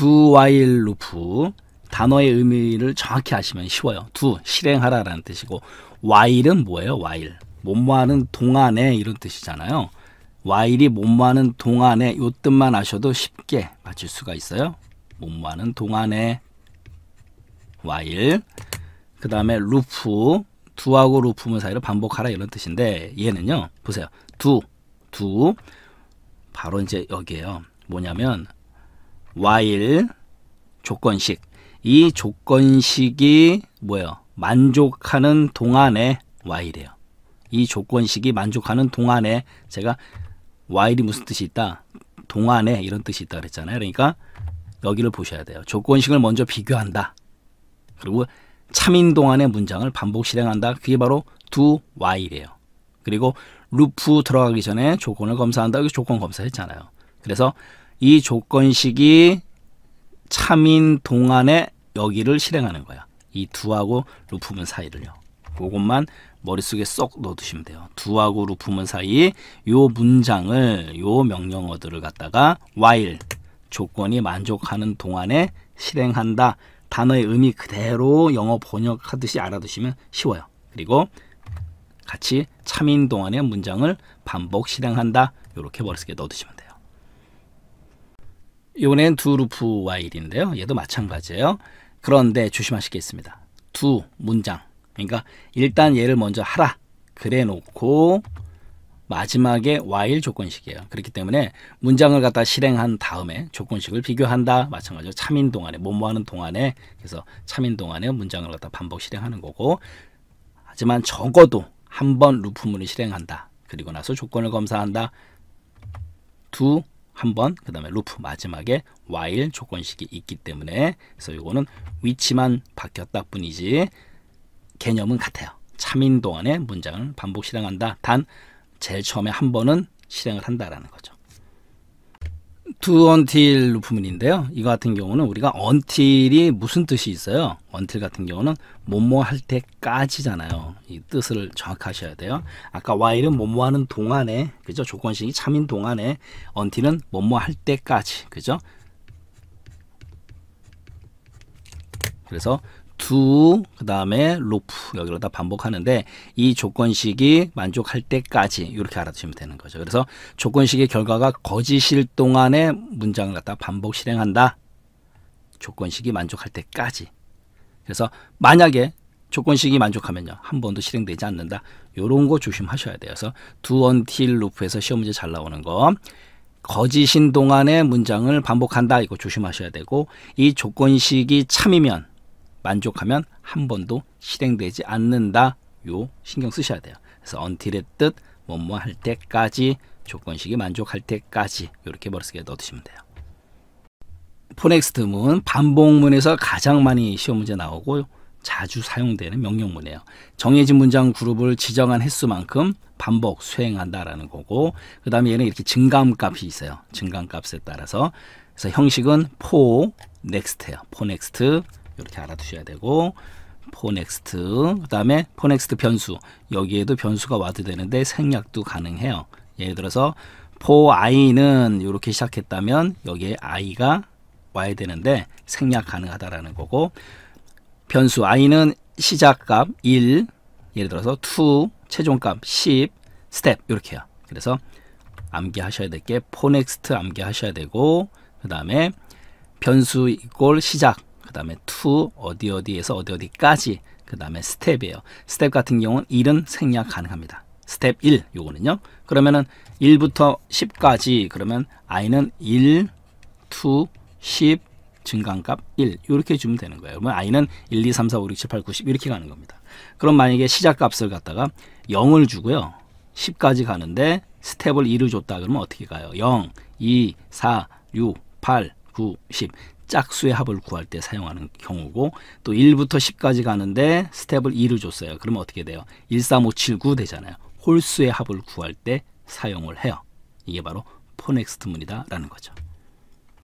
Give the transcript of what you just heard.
두 while loop 단어의 의미를 정확히 아시면 쉬워요. 두 실행하라라는 뜻이고 while은 뭐예요? while 못모하는 동안에 이런 뜻이잖아요. while이 못모하는 동안에 요 뜻만 아셔도 쉽게 맞출 수가 있어요. 못모하는 동안에 while 그 다음에 루프 두하고 루프문 사이를 반복하라 이런 뜻인데 얘는요 보세요 두두 두, 바로 이제 여기에요 뭐냐면 while 조건식 이 조건식이 뭐예요? 만족하는 동안에 while이에요. 이 조건식이 만족하는 동안에 제가 while이 무슨 뜻이 있다? 동안에 이런 뜻이 있다 그랬잖아요. 그러니까 여기를 보셔야 돼요. 조건식을 먼저 비교한다. 그리고 참인 동안의 문장을 반복 실행한다. 그게 바로 do while이에요. 그리고 루프 들어가기 전에 조건을 검사한다. 여기 조건 검사했잖아요. 그래서 이 조건식이 참인 동안에 여기를 실행하는 거야. 이 두하고 루프문 사이를요. 그것만 머릿속에 쏙 넣어두시면 돼요. 두하고 루프문 사이 요 문장을 요 명령어들을 갖다가 while 조건이 만족하는 동안에 실행한다. 단어의 의미 그대로 영어 번역하듯이 알아두시면 쉬워요. 그리고 같이 참인 동안의 문장을 반복 실행한다. 이렇게 머릿속에 넣어두시면 돼요. 요번는두 루프 와일인데요. 얘도 마찬가지예요. 그런데 조심하시겠습니다. 두 문장. 그러니까 일단 얘를 먼저 하라. 그래 놓고 마지막에 while 조건식이에요. 그렇기 때문에 문장을 갖다 실행한 다음에 조건식을 비교한다. 마찬가지로 참인 동안에 뭐뭐하는 동안에 그래서 참인 동안에 문장을 갖다 반복 실행하는 거고 하지만 적어도 한 번 루프문을 실행한다. 그리고 나서 조건을 검사한다. 두한 번, 그 다음에 루프 마지막에 while 조건식이 있기 때문에 그래서 이거는 위치만 바뀌었다 뿐이지 개념은 같아요. 참인 동안에 문장을 반복 실행한다. 단 제일 처음에 한 번은 실행을 한다라는 거죠. 투 언틸 루프문인데요. 이거 같은 경우는 우리가 언틸이 무슨 뜻이 있어요? 언틸 같은 경우는 뭐뭐 할 때까지잖아요. 이 뜻을 정확하셔야 돼요. 아까 while은 뭐뭐 하는 동안에 그죠? 조건식이 참인 동안에 언틸은 뭐뭐 할 때까지 그죠? 그래서 두, 그 다음에 로프 여기로 다 반복하는데 이 조건식이 만족할 때까지 이렇게 알아두시면 되는 거죠. 그래서 조건식의 결과가 거짓일 동안에 문장을 갖다 반복 실행한다. 조건식이 만족할 때까지. 그래서 만약에 조건식이 만족하면요. 한 번도 실행되지 않는다. 요런 거 조심하셔야 돼요. 그래서 두 언틸 루프에서 시험 문제 잘 나오는 거. 거짓인 동안에 문장을 반복한다. 이거 조심하셔야 되고 이 조건식이 참이면 만족하면 한 번도 실행되지 않는다. 요 신경 쓰셔야 돼요. 그래서 until의 뜻 뭐 뭐 할 때까지 조건식이 만족할 때까지 이렇게 머릿속에 넣어두시면 돼요. 포넥스트문 반복문에서 가장 많이 시험 문제 나오고 자주 사용되는 명령문이에요. 정해진 문장 그룹을 지정한 횟수만큼 반복 수행한다라는 거고 그 다음에 얘는 이렇게 증감값이 있어요. 증감값에 따라서 그래서 형식은 포 넥스트예요. 포 넥스트 이렇게 알아두셔야 되고 포넥스트 그다음에 포넥스트 변수 여기에도 변수가 와도 되는데 생략도 가능해요. 예를 들어서 포 i는 이렇게 시작했다면 여기에 i가 와야 되는데 생략 가능하다라는 거고 변수 i는 시작값 1 예를 들어서 2 최종값 10 스텝 이렇게요. 그래서 암기하셔야 될게 포넥스트 암기하셔야 되고 그 다음에 변수 이꼴 시작 그 다음에 to 어디 어디에서 어디 어디까지 그 다음에 스텝이에요. 스텝 같은 경우는 1은 생략 가능합니다. 스텝 1 요거는요. 그러면은 1부터 10까지 그러면 i는 1, 2, 10 증강값 1 이렇게 주면 되는 거예요. 그러면 i는 1, 2, 3, 4, 5, 6, 7, 8, 9, 10 이렇게 가는 겁니다. 그럼 만약에 시작값을 갖다가 0을 주고요. 10까지 가는데 스텝을 2를 줬다 그러면 어떻게 가요? 0, 2, 4, 6, 8, 9, 10 짝수의 합을 구할 때 사용하는 경우고 또 1부터 10까지 가는데 스텝을 2를 줬어요. 그러면 어떻게 돼요? 1, 3, 5, 7, 9 되잖아요. 홀수의 합을 구할 때 사용을 해요. 이게 바로 포넥스트문이다라는 거죠.